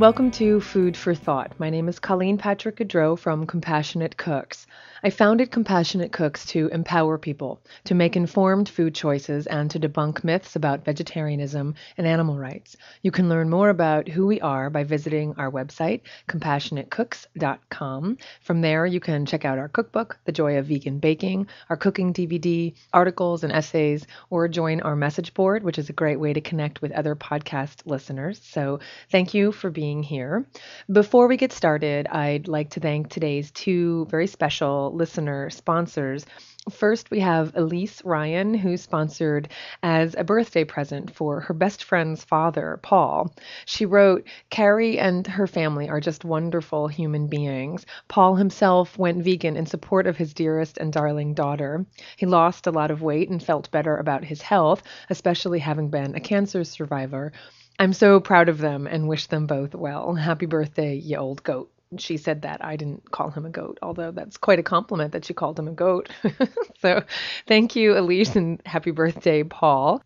Welcome to Food for Thought. My name is Colleen Patrick Gaudreau from Compassionate Cooks. I founded Compassionate Cooks to empower people to make informed food choices and to debunk myths about vegetarianism and animal rights. You can learn more about who we are by visiting our website, compassionatecooks.com. From there, you can check out our cookbook, The Joy of Vegan Baking, our cooking DVD, articles and essays, or join our message board, which is a great way to connect with other podcast listeners. So thank you for being being here. Before we get started, I'd like to thank today's two very special listener sponsors. First, we have Elise Ryan, who sponsored as a birthday present for her best friend's father, Paul. She wrote, Carrie and her family are just wonderful human beings. Paul himself went vegan in support of his dearest and darling daughter. He lost a lot of weight and felt better about his health, especially having been a cancer survivor. I'm so proud of them and wish them both well. Happy birthday, you old goat. She said that. I didn't call him a goat, although that's quite a compliment that she called him a goat. so thank you, Elise, and happy birthday, Paul.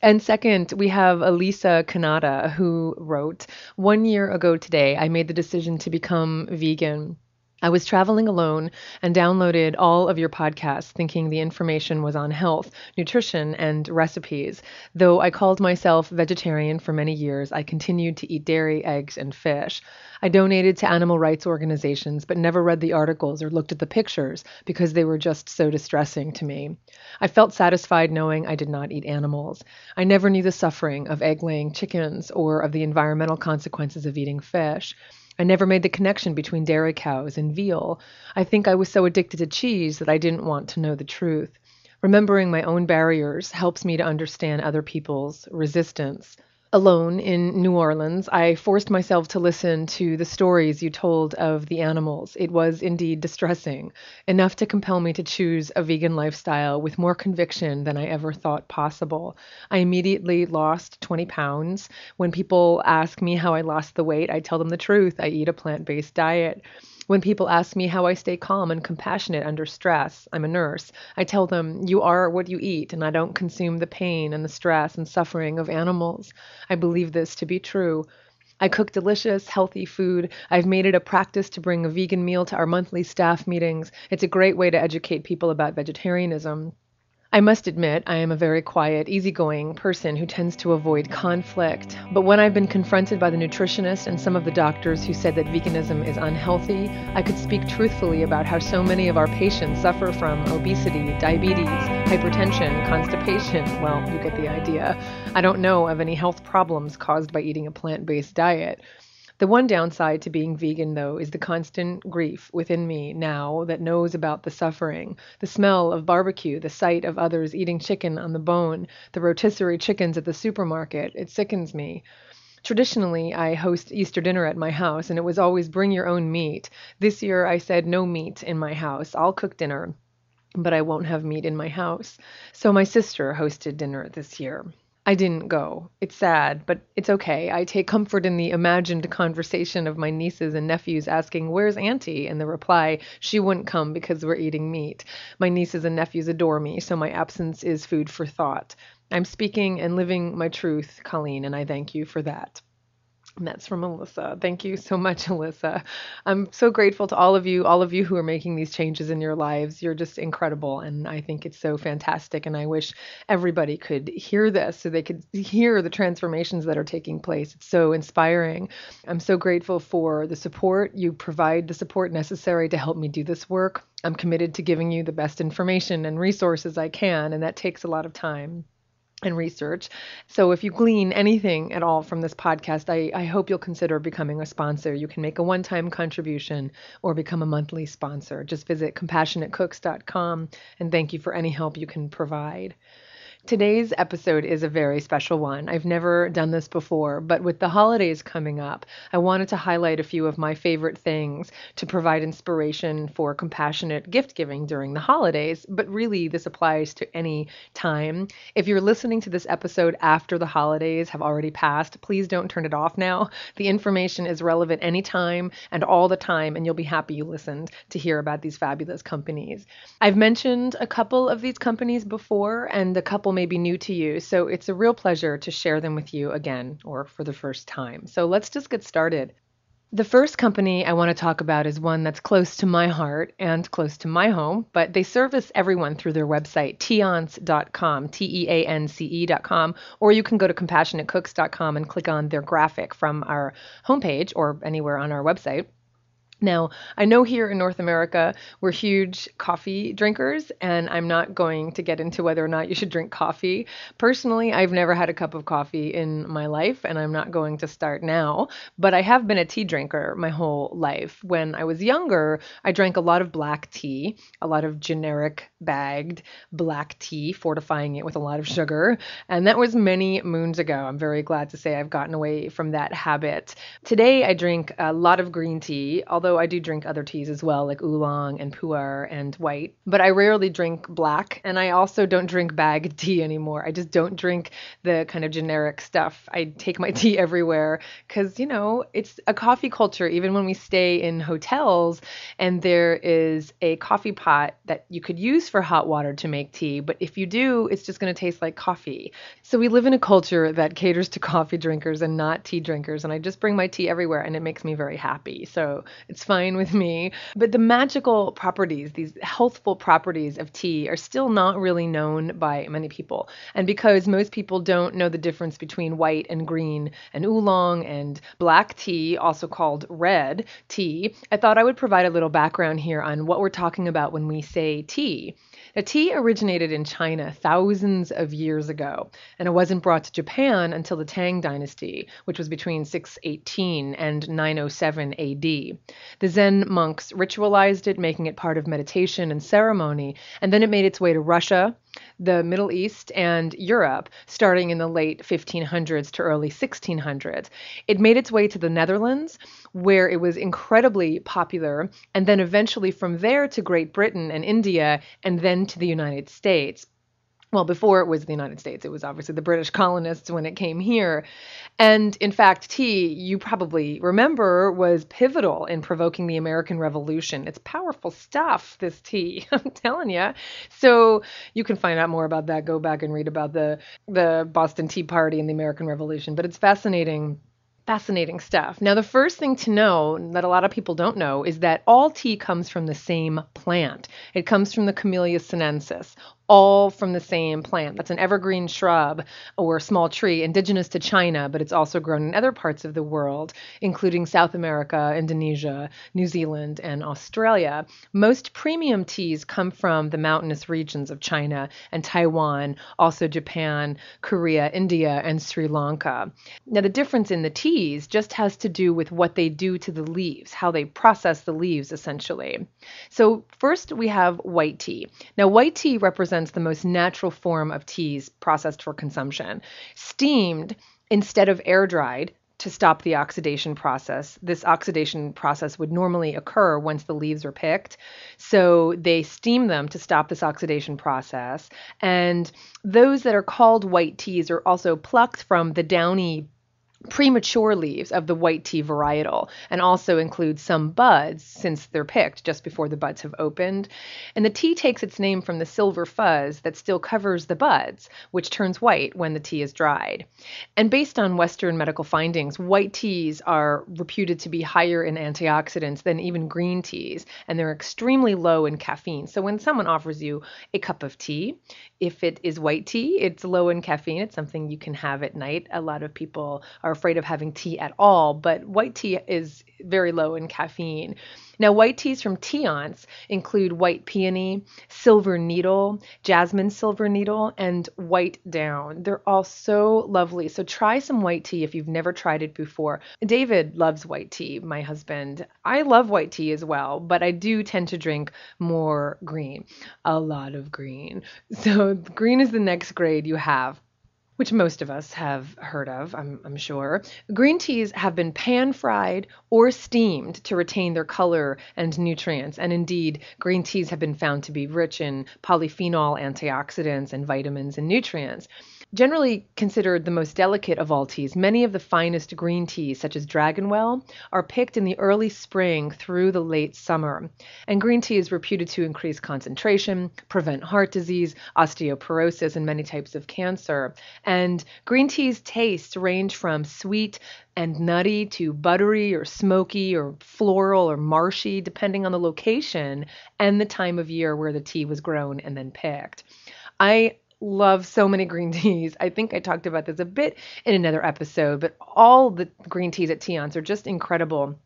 And second, we have Elisa Kanata, who wrote One year ago today, I made the decision to become vegan. I was traveling alone and downloaded all of your podcasts thinking the information was on health, nutrition, and recipes. Though I called myself vegetarian for many years, I continued to eat dairy, eggs, and fish. I donated to animal rights organizations but never read the articles or looked at the pictures because they were just so distressing to me. I felt satisfied knowing I did not eat animals. I never knew the suffering of egg laying chickens or of the environmental consequences of eating fish. I never made the connection between dairy cows and veal. I think I was so addicted to cheese that I didn't want to know the truth. Remembering my own barriers helps me to understand other people's resistance alone in New Orleans, I forced myself to listen to the stories you told of the animals. It was indeed distressing, enough to compel me to choose a vegan lifestyle with more conviction than I ever thought possible. I immediately lost 20 pounds. When people ask me how I lost the weight, I tell them the truth. I eat a plant based diet. When people ask me how I stay calm and compassionate under stress, I'm a nurse, I tell them, You are what you eat, and I don't consume the pain and the stress and suffering of animals. I believe this to be true. I cook delicious, healthy food. I've made it a practice to bring a vegan meal to our monthly staff meetings. It's a great way to educate people about vegetarianism. I must admit, I am a very quiet, easygoing person who tends to avoid conflict. But when I've been confronted by the nutritionist and some of the doctors who said that veganism is unhealthy, I could speak truthfully about how so many of our patients suffer from obesity, diabetes, hypertension, constipation. Well, you get the idea. I don't know of any health problems caused by eating a plant based diet. The one downside to being vegan, though, is the constant grief within me now that knows about the suffering, the smell of barbecue, the sight of others eating chicken on the bone, the rotisserie chickens at the supermarket. It sickens me. Traditionally, I host Easter dinner at my house, and it was always bring your own meat. This year, I said no meat in my house. I'll cook dinner, but I won't have meat in my house. So my sister hosted dinner this year. I didn't go. It's sad, but it's okay. I take comfort in the imagined conversation of my nieces and nephews asking, Where's Auntie? And the reply, She wouldn't come because we're eating meat. My nieces and nephews adore me, so my absence is food for thought. I'm speaking and living my truth, Colleen, and I thank you for that. And that's from Alyssa. Thank you so much, Alyssa. I'm so grateful to all of you, all of you who are making these changes in your lives. You're just incredible. And I think it's so fantastic. And I wish everybody could hear this so they could hear the transformations that are taking place. It's so inspiring. I'm so grateful for the support. You provide the support necessary to help me do this work. I'm committed to giving you the best information and resources I can, and that takes a lot of time and research. So if you glean anything at all from this podcast, I, I hope you'll consider becoming a sponsor. You can make a one time contribution or become a monthly sponsor. Just visit compassionatecooks.com and thank you for any help you can provide. Today's episode is a very special one. I've never done this before, but with the holidays coming up, I wanted to highlight a few of my favorite things to provide inspiration for compassionate gift giving during the holidays. But really, this applies to any time. If you're listening to this episode after the holidays have already passed, please don't turn it off now. The information is relevant anytime and all the time, and you'll be happy you listened to hear about these fabulous companies. I've mentioned a couple of these companies before and a couple couple may be new to you, so it's a real pleasure to share them with you again or for the first time. So let's just get started. The first company I want to talk about is one that's close to my heart and close to my home, but they service everyone through their website, teance.com, T E A N C E.com, or you can go to compassionatecooks.com and click on their graphic from our homepage or anywhere on our website. Now, I know here in North America, we're huge coffee drinkers, and I'm not going to get into whether or not you should drink coffee. Personally, I've never had a cup of coffee in my life, and I'm not going to start now, but I have been a tea drinker my whole life. When I was younger, I drank a lot of black tea, a lot of generic bagged black tea, fortifying it with a lot of sugar, and that was many moons ago. I'm very glad to say I've gotten away from that habit. Today, I drink a lot of green tea, although although I do drink other teas as well, like oolong and pu'er and white. But I rarely drink black, and I also don't drink bag tea anymore. I just don't drink the kind of generic stuff. I take my tea everywhere because, you know, it's a coffee culture. Even when we stay in hotels and there is a coffee pot that you could use for hot water to make tea, but if you do, it's just going to taste like coffee. So we live in a culture that caters to coffee drinkers and not tea drinkers, and I just bring my tea everywhere and it makes me very happy. So it's it's fine with me. But the magical properties, these healthful properties of tea, are still not really known by many people. And because most people don't know the difference between white and green and oolong and black tea, also called red tea, I thought I would provide a little background here on what we're talking about when we say tea. Now, tea originated in China thousands of years ago, and it wasn't brought to Japan until the Tang Dynasty, which was between 618 and 907 AD. The Zen monks ritualized it, making it part of meditation and ceremony, and then it made its way to Russia, the Middle East, and Europe, starting in the late 1500s to early 1600s. It made its way to the Netherlands, where it was incredibly popular, and then eventually from there to Great Britain and India, and then to the United States well, before it was the United States, it was obviously the British colonists when it came here. And in fact, tea, you probably remember, was pivotal in provoking the American Revolution. It's powerful stuff, this tea, I'm telling you. So you can find out more about that. Go back and read about the, the Boston Tea Party and the American Revolution. But it's fascinating fascinating stuff. Now, the first thing to know that a lot of people don't know is that all tea comes from the same plant. It comes from the Camellia sinensis all from the same plant. That's an evergreen shrub or small tree indigenous to China, but it's also grown in other parts of the world, including South America, Indonesia, New Zealand, and Australia. Most premium teas come from the mountainous regions of China and Taiwan, also Japan, Korea, India, and Sri Lanka. Now, the difference in the teas just has to do with what they do to the leaves, how they process the leaves essentially. So, first we have white tea. Now, white tea represents represents the most natural form of teas processed for consumption. Steamed instead of air dried to stop the oxidation process. This oxidation process would normally occur once the leaves are picked. So they steam them to stop this oxidation process. And those that are called white teas are also plucked from the downy premature leaves of the white tea varietal and also includes some buds since they're picked just before the buds have opened. And the tea takes its name from the silver fuzz that still covers the buds, which turns white when the tea is dried. And based on Western medical findings, white teas are reputed to be higher in antioxidants than even green teas, and they're extremely low in caffeine. So when someone offers you a cup of tea, if it is white tea, it's low in caffeine. It's something you can have at night. A lot of people are are afraid of having tea at all, but white tea is very low in caffeine. Now, white teas from Teance include white peony, silver needle, jasmine silver needle, and white down. They're all so lovely. So try some white tea if you've never tried it before. David loves white tea, my husband. I love white tea as well, but I do tend to drink more green, a lot of green. So green is the next grade you have which most of us have heard of, I'm, I'm, sure, green teas have been pan fried or steamed to retain their color and nutrients. And indeed, green teas have been found to be rich in polyphenol, antioxidants, and vitamins and nutrients. Generally considered the most delicate of all teas, many of the finest green teas, such as Dragonwell, are picked in the early spring through the late summer. And green tea is reputed to increase concentration, prevent heart disease, osteoporosis, and many types of cancer. And green tea's tastes range from sweet and nutty to buttery or smoky or floral or marshy, depending on the location and the time of year where the tea was grown and then picked. I love so many green teas. I think I talked about this a bit in another episode, but all the green teas at Tion's are just incredible.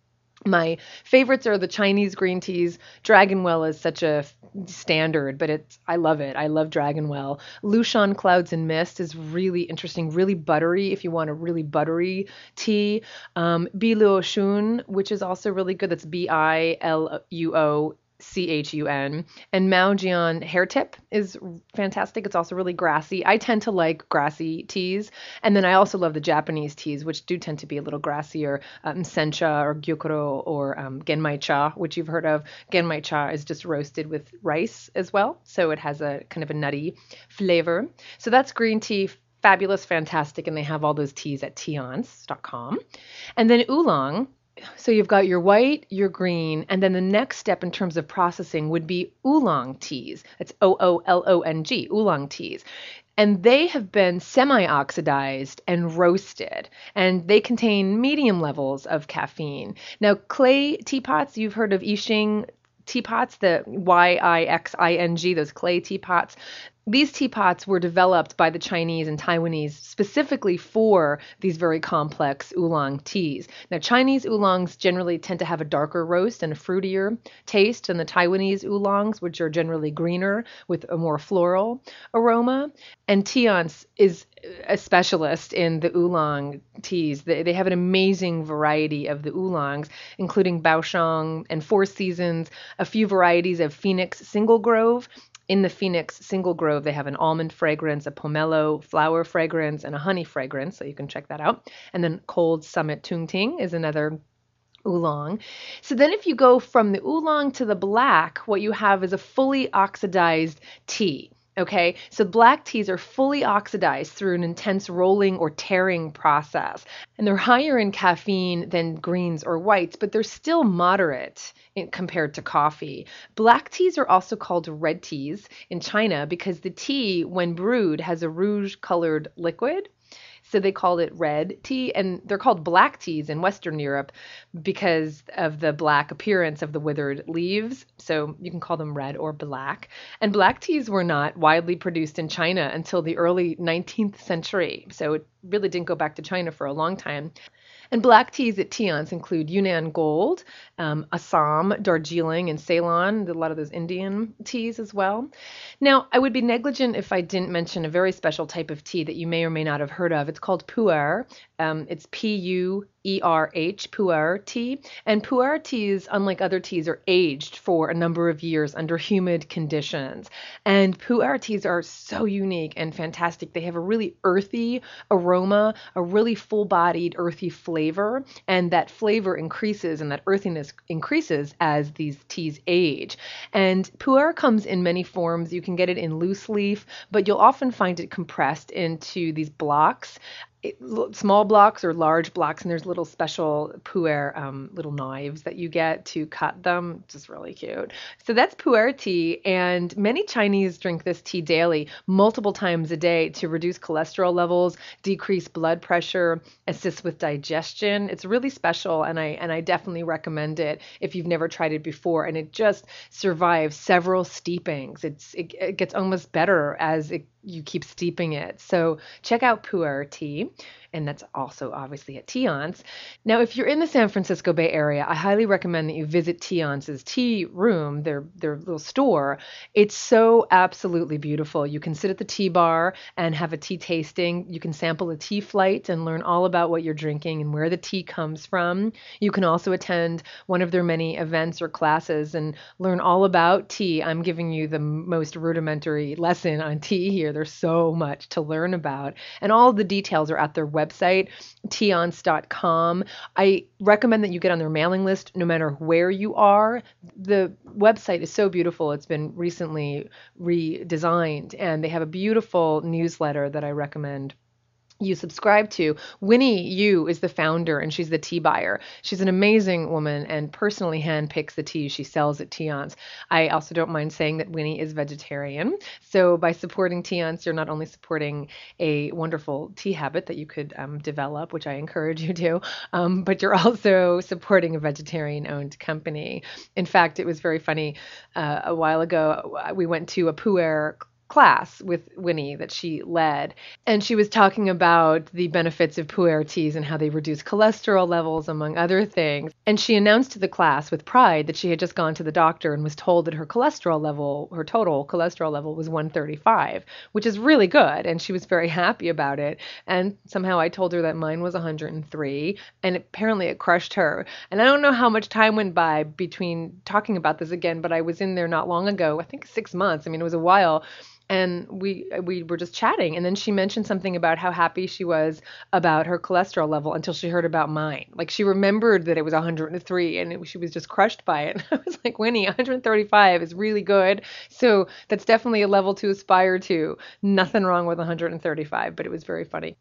My favorites are the Chinese green teas. Dragonwell is such a standard, but it's I love it. I love Dragonwell. Lushan Clouds and Mist is really interesting, really buttery if you want a really buttery tea. Um, Biluoshun, which is also really good. That's B I L U O C H U N. And Maojian Hair Tip is fantastic. It's also really grassy. I tend to like grassy teas. And then I also love the Japanese teas, which do tend to be a little grassier. Um, sencha or gyukuro or um, genmai cha, which you've heard of. Genmai cha is just roasted with rice as well. So it has a kind of a nutty flavor. So that's green tea fabulous, fantastic, and they have all those teas at teance.com. And then oolong so you've got your white, your green, and then the next step in terms of processing would be oolong teas. It's O O L O N G, oolong teas. And they have been semi oxidized and roasted, and they contain medium levels of caffeine. Now, clay teapots, you've heard of Yixing teapots, the Y I X I N G, those clay teapots, these teapots were developed by the Chinese and Taiwanese specifically for these very complex oolong teas. Now, Chinese oolongs generally tend to have a darker roast and a fruitier taste than the Taiwanese oolongs, which are generally greener with a more floral aroma. And Tiance is a specialist in the oolong teas. They have an amazing variety of the oolongs, including Baoshang and Four Seasons, a few varieties of Phoenix Single Grove, in the Phoenix single grove, they have an almond fragrance, a pomelo flower fragrance, and a honey fragrance. So you can check that out. And then Cold Summit Tung Ting is another oolong. So then if you go from the oolong to the black, what you have is a fully oxidized tea. Okay, so black teas are fully oxidized through an intense rolling or tearing process, and they're higher in caffeine than greens or whites, but they're still moderate in, compared to coffee. Black teas are also called red teas in China because the tea, when brewed, has a rouge colored liquid so they called it red tea, and they're called black teas in Western Europe because of the black appearance of the withered leaves. So you can call them red or black. And black teas were not widely produced in China until the early 19th century. So it really didn't go back to China for a long time. And black teas at Tian's include Yunnan Gold, um, Assam, Darjeeling, and Ceylon, a lot of those Indian teas as well. Now, I would be negligent if I didn't mention a very special type of tea that you may or may not have heard of. It's called pu'er. Um, it's P U ERH, pu'er tea. And pu'er teas, unlike other teas, are aged for a number of years under humid conditions. And pu'er teas are so unique and fantastic. They have a really earthy aroma, a really full bodied, earthy flavor. And that flavor increases and that earthiness increases as these teas age. And pu'er comes in many forms. You can get it in loose leaf, but you'll often find it compressed into these blocks small blocks or large blocks, and there's little special puer um, little knives that you get to cut them. Just really cute. So that's puer tea, and many Chinese drink this tea daily, multiple times a day, to reduce cholesterol levels, decrease blood pressure, assist with digestion. It's really special, and I and I definitely recommend it if you've never tried it before. And it just survives several steepings. It's it, it gets almost better as it you keep steeping it. So check out pu'er tea and that's also obviously at Tion's. Now, if you're in the San Francisco Bay Area, I highly recommend that you visit Tion's tea room, their their little store. It's so absolutely beautiful. You can sit at the tea bar and have a tea tasting. You can sample a tea flight and learn all about what you're drinking and where the tea comes from. You can also attend one of their many events or classes and learn all about tea. I'm giving you the most rudimentary lesson on tea here. There's so much to learn about, and all the details are at their website website, tionce.com. I recommend that you get on their mailing list no matter where you are. The website is so beautiful. It's been recently redesigned, and they have a beautiful newsletter that I recommend you subscribe to. Winnie Yu is the founder and she's the tea buyer. She's an amazing woman and personally handpicks the tea she sells at Teons. I also don't mind saying that Winnie is vegetarian. So by supporting Teons, you're not only supporting a wonderful tea habit that you could um, develop, which I encourage you to, um, but you're also supporting a vegetarian owned company. In fact, it was very funny. Uh, a while ago, uh, we went to a Pu'er class with Winnie that she led. And she was talking about the benefits of pu'er teas and how they reduce cholesterol levels, among other things. And she announced to the class with pride that she had just gone to the doctor and was told that her cholesterol level, her total cholesterol level, was 135, which is really good. And she was very happy about it. And somehow I told her that mine was 103. And apparently it crushed her. And I don't know how much time went by between talking about this again, but I was in there not long ago, I think six months. I mean, it was a while and we we were just chatting and then she mentioned something about how happy she was about her cholesterol level until she heard about mine like she remembered that it was 103 and it, she was just crushed by it i was like winnie 135 is really good so that's definitely a level to aspire to nothing wrong with 135 but it was very funny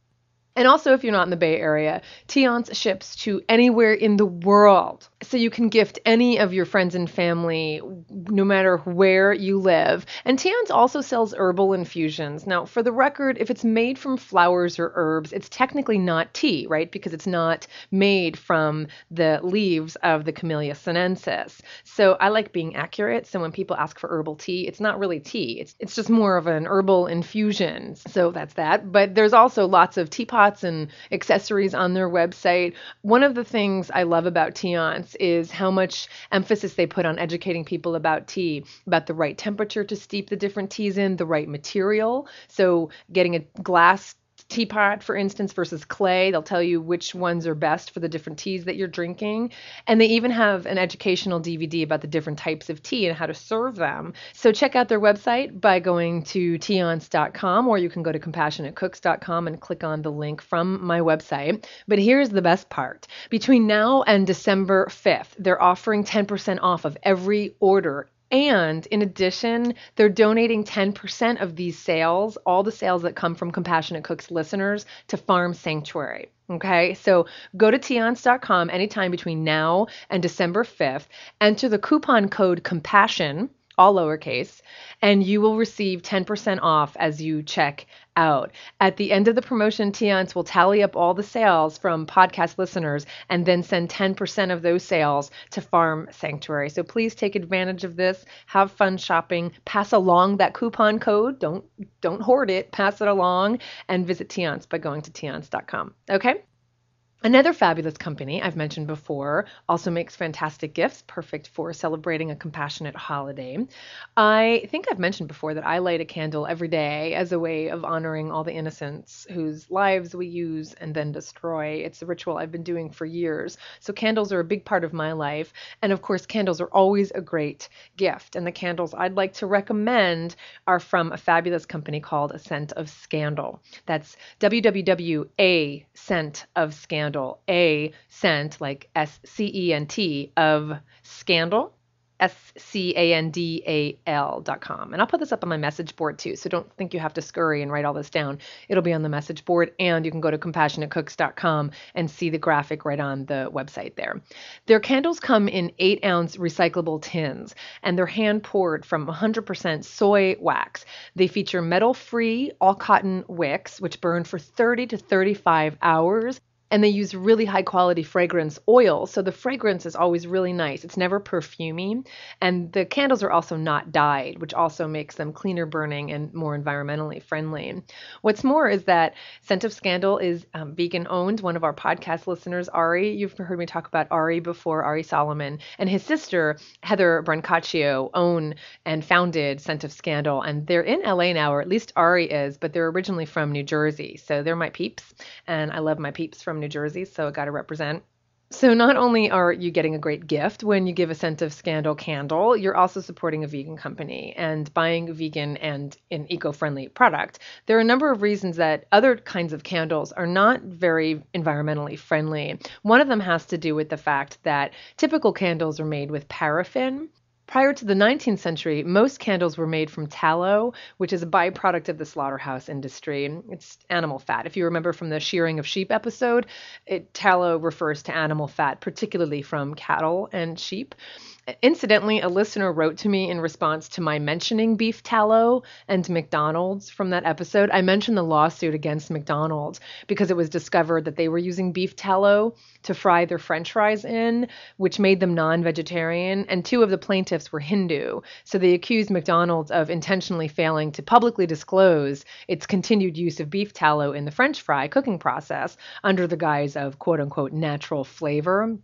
and also, if you're not in the Bay Area, Tion's ships to anywhere in the world. So you can gift any of your friends and family, no matter where you live. And Tion's also sells herbal infusions. Now, for the record, if it's made from flowers or herbs, it's technically not tea, right? Because it's not made from the leaves of the Camellia sinensis. So I like being accurate. So when people ask for herbal tea, it's not really tea, it's, it's just more of an herbal infusion. So that's that. But there's also lots of teapots pots and accessories on their website. One of the things I love about Teance is how much emphasis they put on educating people about tea, about the right temperature to steep the different teas in, the right material. So, getting a glass teapot, for instance, versus clay. They'll tell you which ones are best for the different teas that you're drinking. And they even have an educational DVD about the different types of tea and how to serve them. So check out their website by going to teons.com, or you can go to compassionatecooks.com and click on the link from my website. But here's the best part between now and December 5th, they're offering 10% off of every order and in addition, they're donating 10% of these sales, all the sales that come from Compassionate Cooks listeners, to Farm Sanctuary. Okay, so go to teance.com anytime between now and December 5th, enter the coupon code COMPASSION, all lowercase, and you will receive 10% off as you check out. At the end of the promotion, Tiance will tally up all the sales from podcast listeners and then send 10% of those sales to Farm Sanctuary. So please take advantage of this. Have fun shopping. Pass along that coupon code. Don't don't hoard it. Pass it along and visit Tiance by going to tiance.com. Okay? Another fabulous company I've mentioned before also makes fantastic gifts, perfect for celebrating a compassionate holiday. I think I've mentioned before that I light a candle every day as a way of honoring all the innocents whose lives we use and then destroy. It's a ritual I've been doing for years. So, candles are a big part of my life. And of course, candles are always a great gift. And the candles I'd like to recommend are from a fabulous company called A Scent of Scandal. That's www.a scent of scandal handle a scent like S C E N T of scandal S C A N D A L dot com. And I'll put this up on my message board too. So don't think you have to scurry and write all this down. It'll be on the message board. And you can go to compassionatecooks.com and see the graphic right on the website there. Their candles come in eight ounce recyclable tins and they're hand poured from 100% soy wax. They feature metal free all cotton wicks, which burn for 30 to 35 hours and they use really high quality fragrance oil. So the fragrance is always really nice. It's never perfumey. And the candles are also not dyed, which also makes them cleaner burning and more environmentally friendly. What's more is that Scent of Scandal is um, vegan owned. One of our podcast listeners, Ari, you've heard me talk about Ari before, Ari Solomon, and his sister, Heather Brancaccio, own and founded Scent of Scandal. And they're in LA now, or at least Ari is, but they're originally from New Jersey. So they're my peeps. And I love my peeps from New Jersey, so I got to represent. So, not only are you getting a great gift when you give a scent of scandal candle, you're also supporting a vegan company and buying vegan and an eco friendly product. There are a number of reasons that other kinds of candles are not very environmentally friendly. One of them has to do with the fact that typical candles are made with paraffin, Prior to the 19th century, most candles were made from tallow, which is a byproduct of the slaughterhouse industry. It's animal fat. If you remember from the shearing of sheep episode, it, tallow refers to animal fat, particularly from cattle and sheep. Incidentally, a listener wrote to me in response to my mentioning beef tallow and McDonald's from that episode. I mentioned the lawsuit against McDonald's because it was discovered that they were using beef tallow to fry their french fries in, which made them non vegetarian. And two of the plaintiffs were Hindu. So they accused McDonald's of intentionally failing to publicly disclose its continued use of beef tallow in the french fry cooking process under the guise of quote unquote natural flavor.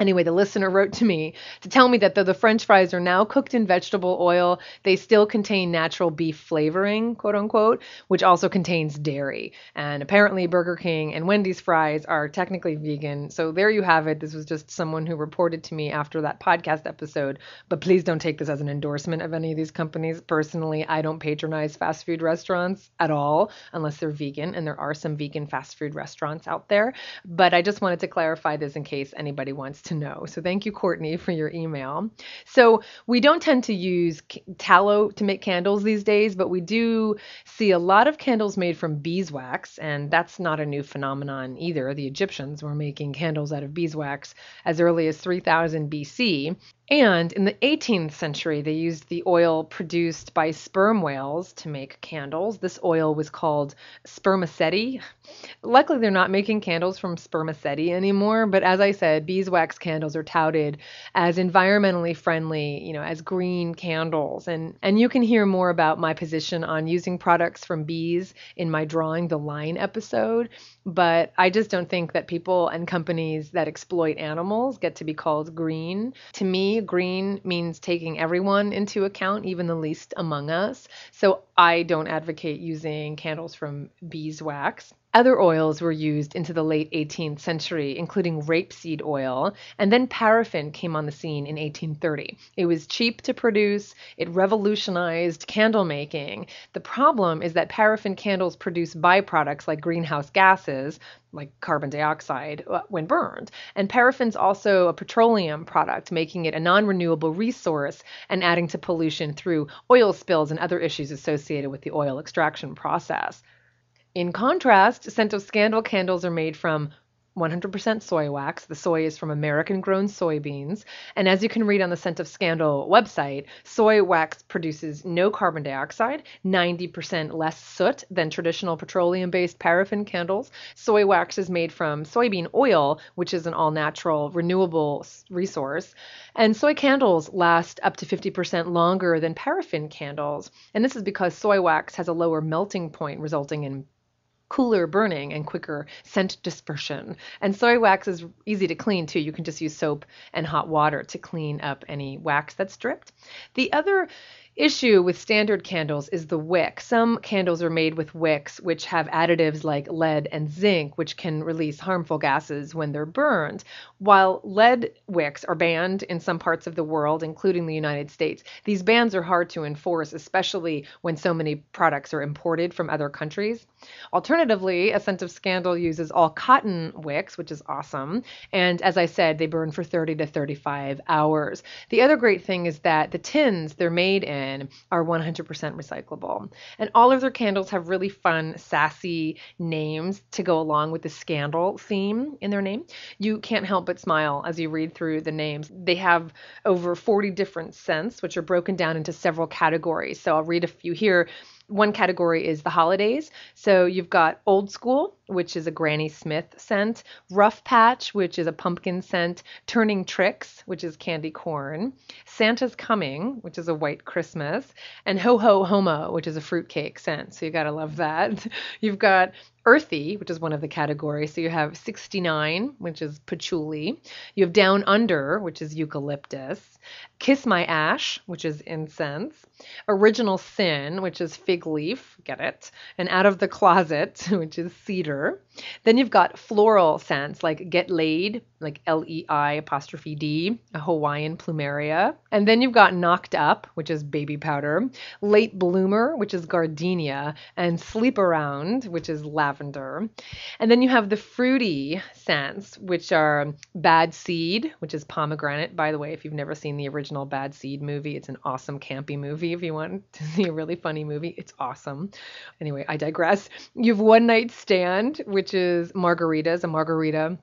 Anyway, the listener wrote to me to tell me that though the french fries are now cooked in vegetable oil, they still contain natural beef flavoring, quote unquote, which also contains dairy. And apparently, Burger King and Wendy's fries are technically vegan. So there you have it. This was just someone who reported to me after that podcast episode. But please don't take this as an endorsement of any of these companies. Personally, I don't patronize fast food restaurants at all unless they're vegan. And there are some vegan fast food restaurants out there. But I just wanted to clarify this in case anybody wants to know. So thank you, Courtney, for your email. So we don't tend to use tallow to make candles these days, but we do see a lot of candles made from beeswax, and that's not a new phenomenon either. The Egyptians were making candles out of beeswax as early as 3000 BC. And in the 18th century, they used the oil produced by sperm whales to make candles. This oil was called spermaceti. Luckily, they're not making candles from spermaceti anymore, but as I said, beeswax candles are touted as environmentally friendly, you know, as green candles. And, and you can hear more about my position on using products from bees in my Drawing the Line episode, but I just don't think that people and companies that exploit animals get to be called green. To me, green means taking everyone into account, even the least among us. So I don't advocate using candles from beeswax. Other oils were used into the late 18th century, including rapeseed oil, and then paraffin came on the scene in 1830. It was cheap to produce, it revolutionized candle making. The problem is that paraffin candles produce byproducts like greenhouse gases, like carbon dioxide, uh, when burned. And paraffin's also a petroleum product, making it a non renewable resource and adding to pollution through oil spills and other issues associated with the oil extraction process. In contrast, Scent of Scandal candles are made from 100% soy wax. The soy is from American grown soybeans. And as you can read on the Scent of Scandal website, soy wax produces no carbon dioxide, 90% less soot than traditional petroleum based paraffin candles. Soy wax is made from soybean oil, which is an all natural, renewable resource. And soy candles last up to 50% longer than paraffin candles. And this is because soy wax has a lower melting point, resulting in cooler burning and quicker scent dispersion. And soy wax is easy to clean too. You can just use soap and hot water to clean up any wax that's dripped. The other issue with standard candles is the wick. Some candles are made with wicks which have additives like lead and zinc, which can release harmful gases when they're burned. While lead wicks are banned in some parts of the world, including the United States, these bans are hard to enforce, especially when so many products are imported from other countries. Alternatively, A Scent of Scandal uses all cotton wicks, which is awesome. And as I said, they burn for 30 to 35 hours. The other great thing is that the tins they're made in women are 100% recyclable. And all of their candles have really fun, sassy names to go along with the scandal theme in their name. You can't help but smile as you read through the names. They have over 40 different scents, which are broken down into several categories. So I'll read a few here one category is the holidays. So you've got old school, which is a Granny Smith scent, rough patch, which is a pumpkin scent, turning tricks, which is candy corn, Santa's coming, which is a white Christmas, and ho ho homo, which is a fruitcake scent. So you gotta love that. You've got earthy, which is one of the categories. So you have 69, which is patchouli. You have down under, which is eucalyptus. Kiss my ash, which is incense. Original sin, which is fig leaf, get it. And out of the closet, which is cedar. Then you've got floral scents like get laid, like L E I apostrophe D, a Hawaiian plumeria. And then you've got knocked up, which is baby powder. Late bloomer, which is gardenia, and sleep around, which is lavender lavender. And then you have the fruity scents, which are Bad Seed, which is pomegranate, by the way. If you've never seen the original Bad Seed movie, it's an awesome campy movie. If you want to see a really funny movie, it's awesome. Anyway, I digress. You have One Night Stand, which is margaritas, a margarita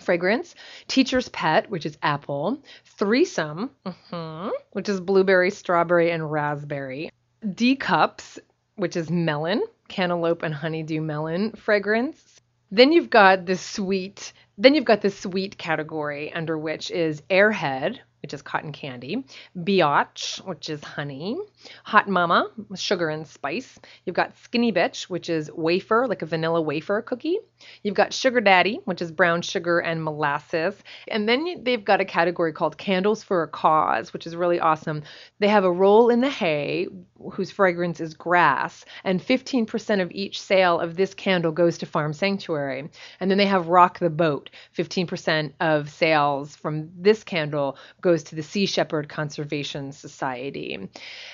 fragrance, teacher's pet, which is apple, threesome, mm-hmm, which is blueberry, strawberry, and raspberry, D cups, which is melon, cantaloupe and honeydew melon fragrance. Then you've got the sweet, then you've got the sweet category under which is Airhead, which is cotton candy, biatch, which is honey, hot mama, sugar and spice. You've got skinny bitch, which is wafer, like a vanilla wafer cookie. You've got sugar daddy, which is brown sugar and molasses. And then they've got a category called candles for a cause, which is really awesome. They have a roll in the hay whose fragrance is grass, and 15% of each sale of this candle goes to Farm Sanctuary. And then they have rock the boat. 15% of sales from this candle go goes to the Sea Shepherd Conservation Society.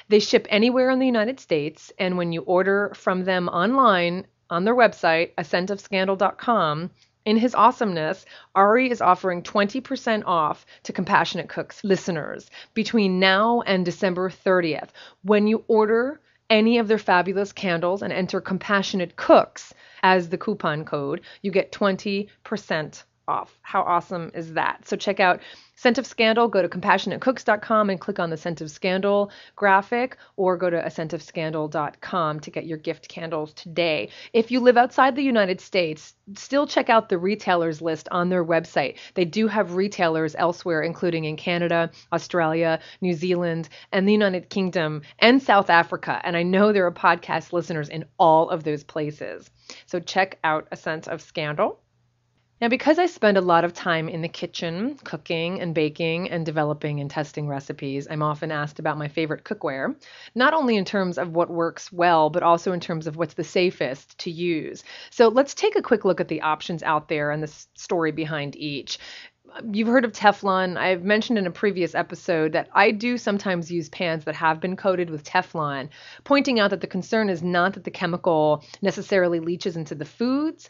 They ship anywhere in the United States, and when you order from them online on their website, ascentofscandal.com, in his awesomeness, Ari is offering 20% off to Compassionate Cooks listeners between now and December 30th. When you order any of their fabulous candles and enter Compassionate Cooks as the coupon code, you get 20% off. How awesome is that? So check out Scent of Scandal. Go to compassionatecooks.com and click on the Scent of Scandal graphic or go to ascentofscandal.com to get your gift candles today. If you live outside the United States, still check out the retailers list on their website. They do have retailers elsewhere, including in Canada, Australia, New Zealand, and the United Kingdom and South Africa. And I know there are podcast listeners in all of those places. So check out A Scent of Scandal. Now, because I spend a lot of time in the kitchen cooking and baking and developing and testing recipes, I'm often asked about my favorite cookware, not only in terms of what works well, but also in terms of what's the safest to use. So let's take a quick look at the options out there and the story behind each you've heard of Teflon. I've mentioned in a previous episode that I do sometimes use pans that have been coated with Teflon, pointing out that the concern is not that the chemical necessarily leaches into the foods.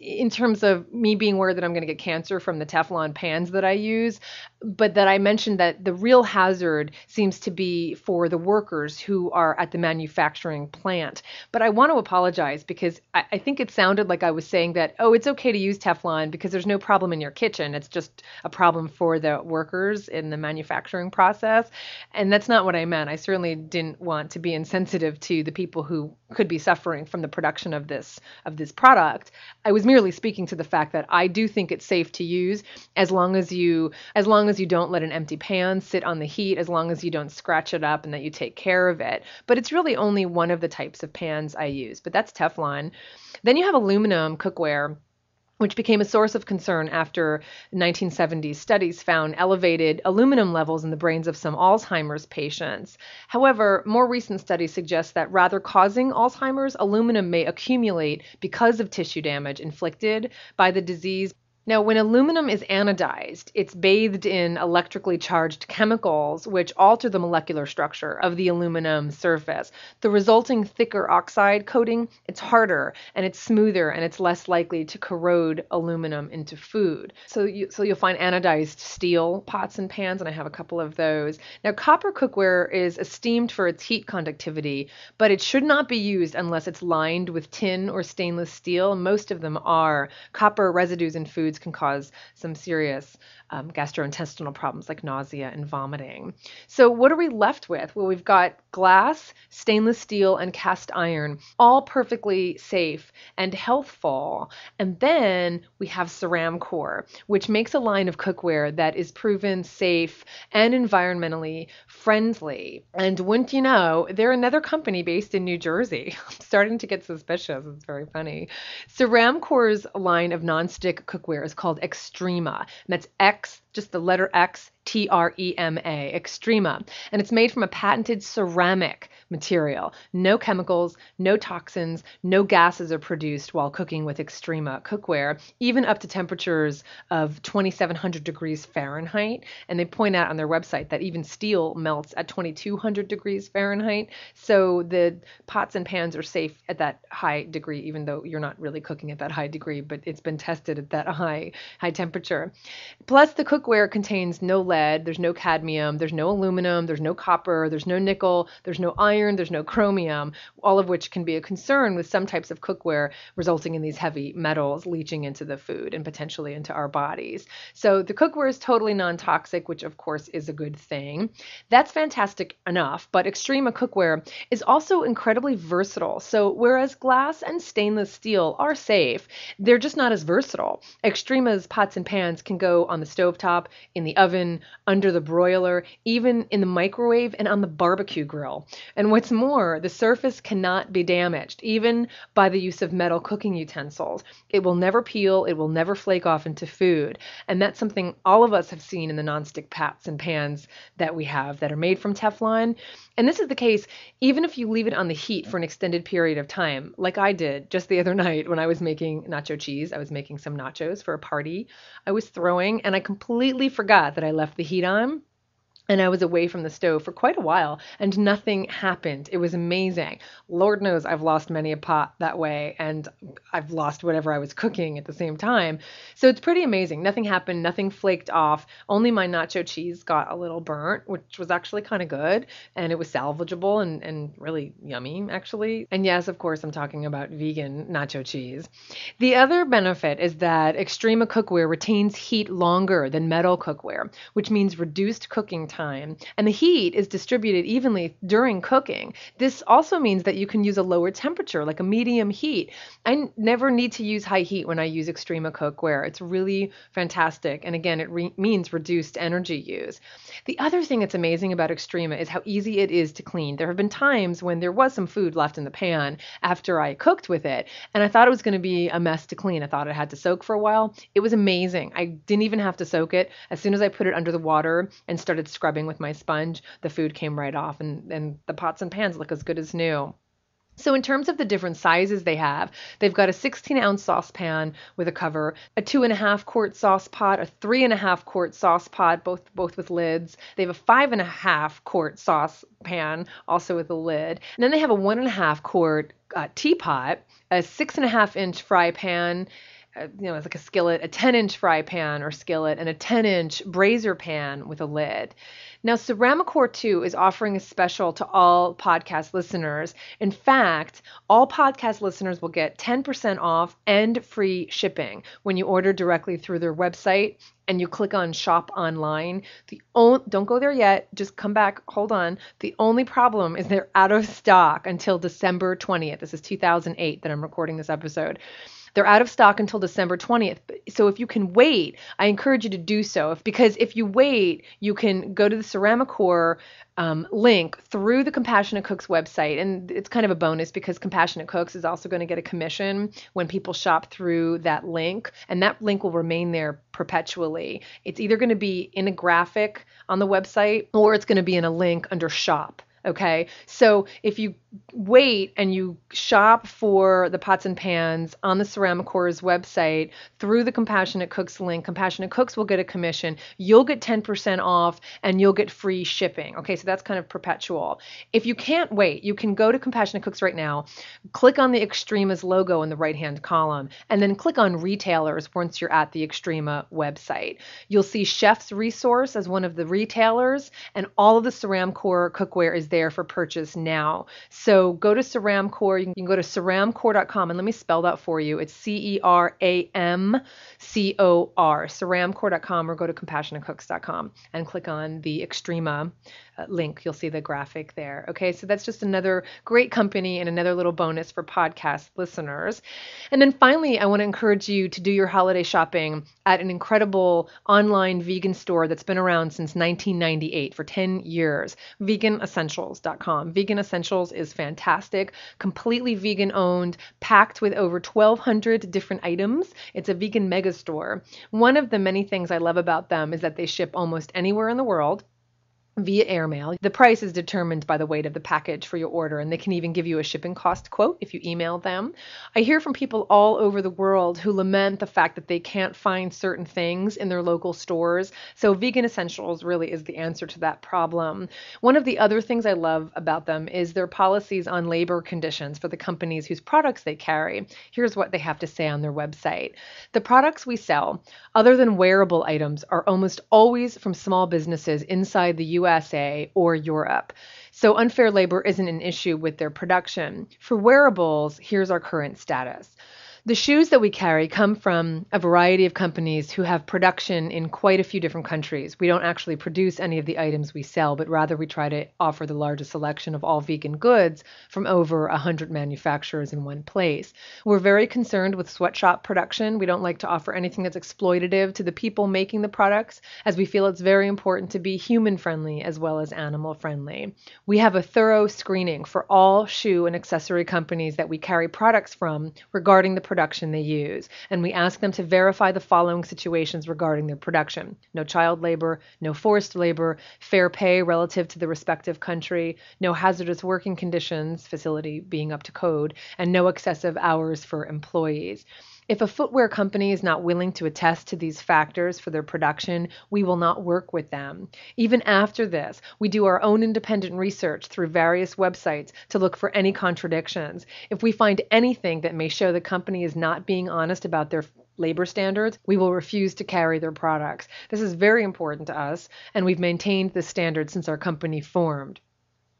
In terms of me being worried that I'm going to get cancer from the Teflon pans that I use, but that I mentioned that the real hazard seems to be for the workers who are at the manufacturing plant. But I want to apologize because I, I think it sounded like I was saying that, oh, it's okay to use Teflon because there's no problem in your kitchen. It's just just a problem for the workers in the manufacturing process. And that's not what I meant. I certainly didn't want to be insensitive to the people who could be suffering from the production of this of this product. I was merely speaking to the fact that I do think it's safe to use as long as you as long as you don't let an empty pan sit on the heat, as long as you don't scratch it up and that you take care of it. But it's really only one of the types of pans I use. But that's Teflon. Then you have aluminum cookware which became a source of concern after 1970s studies found elevated aluminum levels in the brains of some Alzheimer's patients. However, more recent studies suggest that rather causing Alzheimer's, aluminum may accumulate because of tissue damage inflicted by the disease. Now, when aluminum is anodized, it's bathed in electrically charged chemicals which alter the molecular structure of the aluminum surface. The resulting thicker oxide coating, it's harder and it's smoother and it's less likely to corrode aluminum into food. So, you, so you'll find anodized steel pots and pans, and I have a couple of those. Now, copper cookware is esteemed for its heat conductivity, but it should not be used unless it's lined with tin or stainless steel. Most of them are. Copper residues in food foods can cause some serious um, gastrointestinal problems like nausea and vomiting. So, what are we left with? Well, we've got glass, stainless steel, and cast iron, all perfectly safe and healthful. And then we have Ceramcor, which makes a line of cookware that is proven safe and environmentally friendly. And wouldn't you know, they're another company based in New Jersey. I'm starting to get suspicious. It's very funny. Ceramcor's line of nonstick cookware is called Extrema. And that's X just the letter X T R E M A, Extrema. And it's made from a patented ceramic material. No chemicals, no toxins, no gases are produced while cooking with Extrema cookware, even up to temperatures of 2700 degrees Fahrenheit. And they point out on their website that even steel melts at 2200 degrees Fahrenheit. So the pots and pans are safe at that high degree, even though you're not really cooking at that high degree, but it's been tested at that high, high temperature. Plus, the cook cookware contains no lead, there's no cadmium, there's no aluminum, there's no copper, there's no nickel, there's no iron, there's no chromium, all of which can be a concern with some types of cookware, resulting in these heavy metals leaching into the food and potentially into our bodies. So the cookware is totally non toxic, which of course is a good thing. That's fantastic enough, but Extrema cookware is also incredibly versatile. So whereas glass and stainless steel are safe, they're just not as versatile. Extrema's pots and pans can go on the stovetop in the oven, under the broiler, even in the microwave and on the barbecue grill. And what's more, the surface cannot be damaged, even by the use of metal cooking utensils. It will never peel, it will never flake off into food. And that's something all of us have seen in the nonstick pots and pans that we have that are made from Teflon. And this is the case even if you leave it on the heat for an extended period of time, like I did just the other night when I was making nacho cheese. I was making some nachos for a party I was throwing, and I completely completely forgot that I left the heat on and I was away from the stove for quite a while and nothing happened. It was amazing. Lord knows I've lost many a pot that way and I've lost whatever I was cooking at the same time. So it's pretty amazing. Nothing happened, nothing flaked off. Only my nacho cheese got a little burnt, which was actually kind of good and it was salvageable and, and really yummy, actually. And yes, of course, I'm talking about vegan nacho cheese. The other benefit is that Extrema cookware retains heat longer than metal cookware, which means reduced cooking time time, and the heat is distributed evenly during cooking. This also means that you can use a lower temperature, like a medium heat. I never need to use high heat when I use Extrema cookware. It's really fantastic, and again, it re- means reduced energy use. The other thing that's amazing about Extrema is how easy it is to clean. There have been times when there was some food left in the pan after I cooked with it, and I thought it was going to be a mess to clean. I thought it had to soak for a while. It was amazing. I didn't even have to soak it. As soon as I put it under the water and started scrubbing with my sponge, the food came right off and, and the pots and pans look as good as new. So, in terms of the different sizes they have, they've got a 16 ounce saucepan with a cover, a two and a half quart sauce pot, a three and a half quart sauce pot, both both with lids. They have a five and a half quart saucepan, also with a lid, and then they have a one and a half quart uh, teapot, a six and a half inch fry pan, you know, it's like a skillet, a 10 inch fry pan or skillet, and a 10 inch brazier pan with a lid. Now, Ceramicore 2 is offering a special to all podcast listeners. In fact, all podcast listeners will get 10% off and free shipping when you order directly through their website and you click on shop online. The only, don't go there yet, just come back, hold on. The only problem is they're out of stock until December 20th. This is 2008 that I'm recording this episode. They're out of stock until December 20th. So if you can wait, I encourage you to do so. If, because if you wait, you can go to the Ceramicore um, link through the Compassionate Cooks website. And it's kind of a bonus because Compassionate Cooks is also going to get a commission when people shop through that link. And that link will remain there perpetually. It's either going to be in a graphic on the website or it's going to be in a link under shop. Okay. So if you wait and you shop for the pots and pans on the Ceramic website through the Compassionate Cooks link, Compassionate Cooks will get a commission. You'll get 10% off and you'll get free shipping. Okay. So that's kind of perpetual. If you can't wait, you can go to Compassionate Cooks right now, click on the Extremas logo in the right hand column, and then click on retailers once you're at the Extrema website. You'll see Chef's Resource as one of the retailers, and all of the Ceramic cookware is there for purchase now. So go to Ceramcore. You can go to ceramcore.com and let me spell that for you. It's C E R A M C O R, ceramcore.com, or go to compassionatecooks.com and click on the Extrema uh, link. You'll see the graphic there. Okay, so that's just another great company and another little bonus for podcast listeners. And then finally, I want to encourage you to do your holiday shopping at an incredible online vegan store that's been around since 1998 for 10 years veganessentials.com. Vegan Essentials is fantastic, completely vegan owned, packed with over 1,200 different items. It's a vegan mega store. One of the many things I love about them is that they ship almost anywhere in the world via airmail. The price is determined by the weight of the package for your order, and they can even give you a shipping cost quote if you email them. I hear from people all over the world who lament the fact that they can't find certain things in their local stores. So, Vegan Essentials really is the answer to that problem. One of the other things I love about them is their policies on labor conditions for the companies whose products they carry. Here's what they have to say on their website The products we sell, other than wearable items, are almost always from small businesses inside the U.S. USA or Europe. So unfair labor isn't an issue with their production. For wearables, here's our current status the shoes that we carry come from a variety of companies who have production in quite a few different countries. We don't actually produce any of the items we sell, but rather we try to offer the largest selection of all vegan goods from over 100 manufacturers in one place. We're very concerned with sweatshop production. We don't like to offer anything that's exploitative to the people making the products, as we feel it's very important to be human friendly as well as animal friendly. We have a thorough screening for all shoe and accessory companies that we carry products from regarding the production they use, and we ask them to verify the following situations regarding their production no child labor, no forced labor, fair pay relative to the respective country, no hazardous working conditions, facility being up to code, and no excessive hours for employees. If a footwear company is not willing to attest to these factors for their production, we will not work with them. Even after this, we do our own independent research through various websites to look for any contradictions. If we find anything that may show the company is not being honest about their labor standards, we will refuse to carry their products. This is very important to us, and we've maintained this standard since our company formed.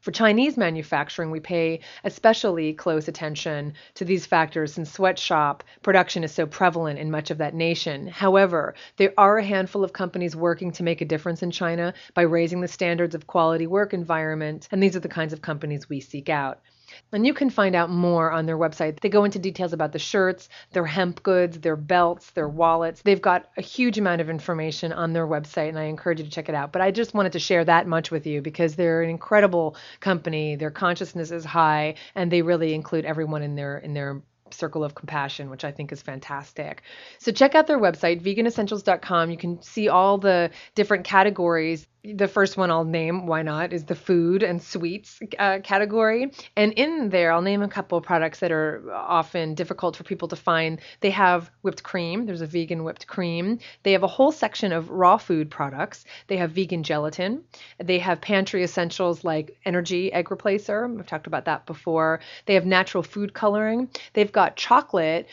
For Chinese manufacturing, we pay especially close attention to these factors since sweatshop production is so prevalent in much of that nation. However, there are a handful of companies working to make a difference in China by raising the standards of quality work environment, and these are the kinds of companies we seek out. And you can find out more on their website. They go into details about the shirts, their hemp goods, their belts, their wallets. They've got a huge amount of information on their website, and I encourage you to check it out. But I just wanted to share that much with you because they're an incredible company. Their consciousness is high, and they really include everyone in their in their circle of compassion, which I think is fantastic. So check out their website, veganessentials.com. You can see all the different categories the first one I'll name, why not, is the food and sweets uh, category. And in there, I'll name a couple of products that are often difficult for people to find. They have whipped cream, there's a vegan whipped cream. They have a whole section of raw food products. They have vegan gelatin. They have pantry essentials like energy egg replacer. I've talked about that before. They have natural food coloring. They've got chocolate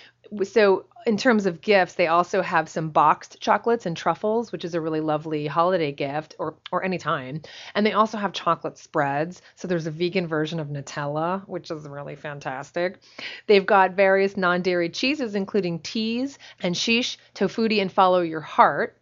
so in terms of gifts, they also have some boxed chocolates and truffles, which is a really lovely holiday gift or or any time. And they also have chocolate spreads. So there's a vegan version of Nutella, which is really fantastic. They've got various non-dairy cheeses, including teas and sheesh, tofuti, and follow your heart.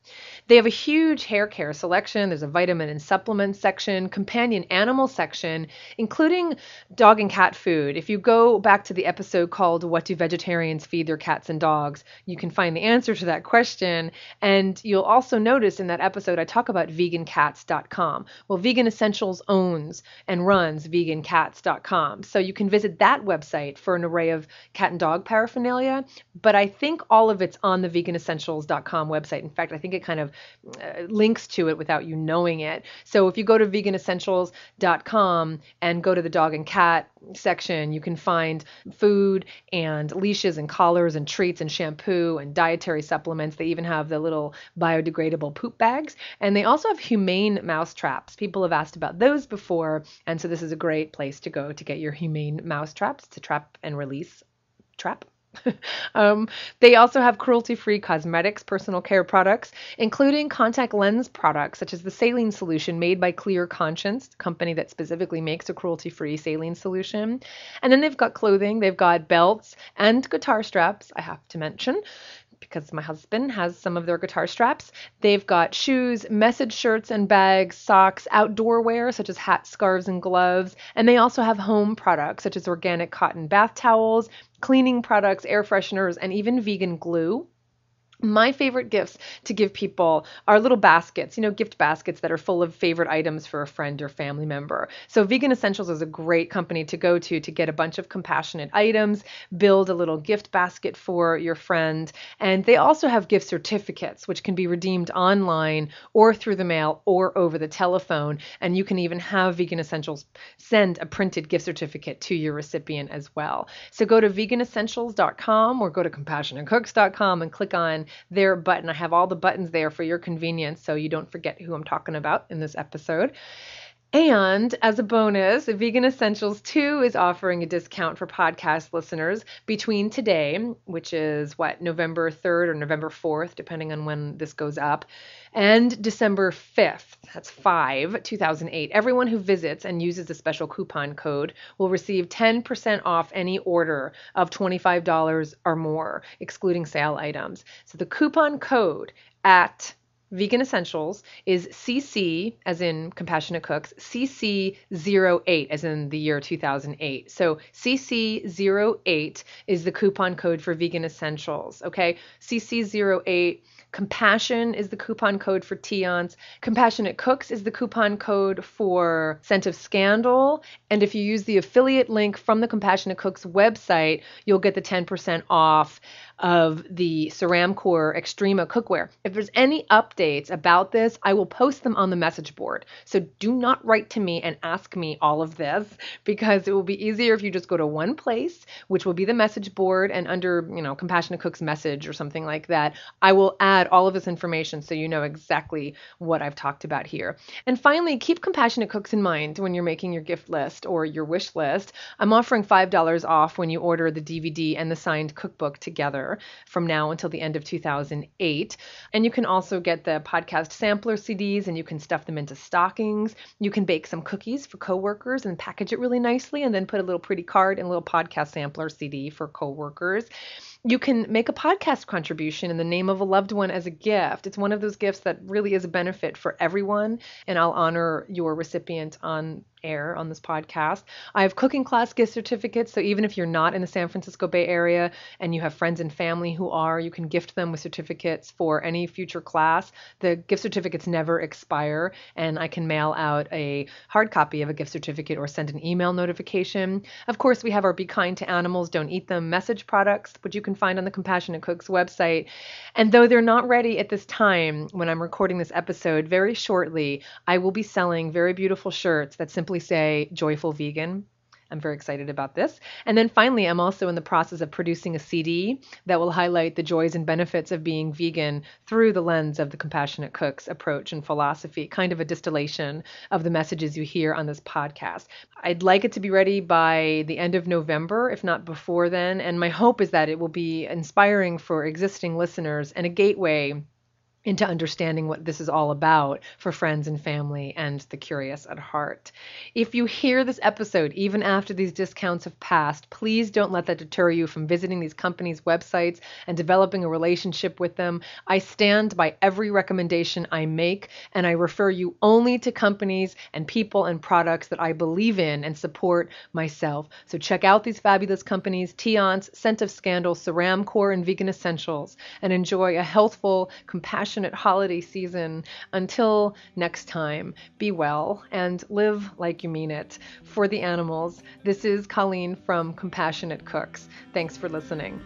They have a huge hair care selection. There's a vitamin and supplement section, companion animal section, including dog and cat food. If you go back to the episode called What Do Vegetarians Feed Their Cats and Dogs, you can find the answer to that question. And you'll also notice in that episode I talk about vegancats.com. Well, Vegan Essentials owns and runs vegancats.com. So you can visit that website for an array of cat and dog paraphernalia. But I think all of it's on the veganessentials.com website. In fact, I think it kind of uh, links to it without you knowing it. So if you go to veganessentials.com and go to the dog and cat section, you can find food and leashes and collars and treats and shampoo and dietary supplements. They even have the little biodegradable poop bags. And they also have humane mouse traps. People have asked about those before. And so this is a great place to go to get your humane mouse traps to trap and release trap um, they also have cruelty free cosmetics, personal care products, including contact lens products such as the saline solution made by Clear Conscience, company that specifically makes a cruelty free saline solution. And then they've got clothing, they've got belts and guitar straps, I have to mention because my husband has some of their guitar straps. They've got shoes, message shirts and bags, socks, outdoor wear such as hats, scarves, and gloves. And they also have home products such as organic cotton bath towels, cleaning products, air fresheners, and even vegan glue my favorite gifts to give people are little baskets, you know, gift baskets that are full of favorite items for a friend or family member. So, Vegan Essentials is a great company to go to to get a bunch of compassionate items, build a little gift basket for your friend. And they also have gift certificates, which can be redeemed online or through the mail or over the telephone. And you can even have Vegan Essentials send a printed gift certificate to your recipient as well. So, go to veganessentials.com or go to compassionatecooks.com and click on their button. I have all the buttons there for your convenience so you don't forget who I'm talking about in this episode. And as a bonus, Vegan Essentials 2 is offering a discount for podcast listeners between today, which is what, November 3rd or November 4th, depending on when this goes up, and December 5th, that's 5, 2008. Everyone who visits and uses a special coupon code will receive 10% off any order of $25 or more, excluding sale items. So the coupon code at Vegan Essentials is CC, as in Compassionate Cooks, CC08, as in the year 2008. So CC08 is the coupon code for Vegan Essentials, okay? CC08, Compassion is the coupon code for Tion's, Compassionate Cooks is the coupon code for Scent of Scandal, and if you use the affiliate link from the Compassionate Cooks website, you'll get the 10% off of the Ceramcor Extrema cookware. If there's any updates about this, I will post them on the message board. So do not write to me and ask me all of this because it will be easier if you just go to one place, which will be the message board and under, you know, Compassionate Cook's message or something like that, I will add all of this information so you know exactly what I've talked about here. And finally, keep Compassionate Cooks in mind when you're making your gift list or your wish list. I'm offering $5 off when you order the DVD and the signed cookbook together from now until the end of 2008. And you can also get the podcast sampler CDs and you can stuff them into stockings. You can bake some cookies for coworkers and package it really nicely and then put a little pretty card and a little podcast sampler CD for coworkers you can make a podcast contribution in the name of a loved one as a gift. It's one of those gifts that really is a benefit for everyone, and I'll honor your recipient on air on this podcast. I have cooking class gift certificates, so even if you're not in the San Francisco Bay Area and you have friends and family who are, you can gift them with certificates for any future class. The gift certificates never expire, and I can mail out a hard copy of a gift certificate or send an email notification. Of course, we have our Be Kind to Animals, Don't Eat Them message products, which you can find on the Compassionate Cooks website. And though they're not ready at this time when I'm recording this episode, very shortly, I will be selling very beautiful shirts that simply say Joyful Vegan. I'm very excited about this. And then finally, I'm also in the process of producing a CD that will highlight the joys and benefits of being vegan through the lens of the Compassionate Cooks approach and philosophy, kind of a distillation of the messages you hear on this podcast. I'd like it to be ready by the end of November, if not before then. And my hope is that it will be inspiring for existing listeners and a gateway into understanding what this is all about for friends and family and the curious at heart. If you hear this episode even after these discounts have passed, please don't let that deter you from visiting these companies' websites and developing a relationship with them. I stand by every recommendation I make and I refer you only to companies and people and products that I believe in and support myself. So check out these fabulous companies, Teonce, Scent of Scandal, Ceramcore, and Vegan Essentials, and enjoy a healthful, compassionate passionate holiday season. Until next time, be well and live like you mean it. For the animals, this is Colleen from Compassionate Cooks. Thanks for listening.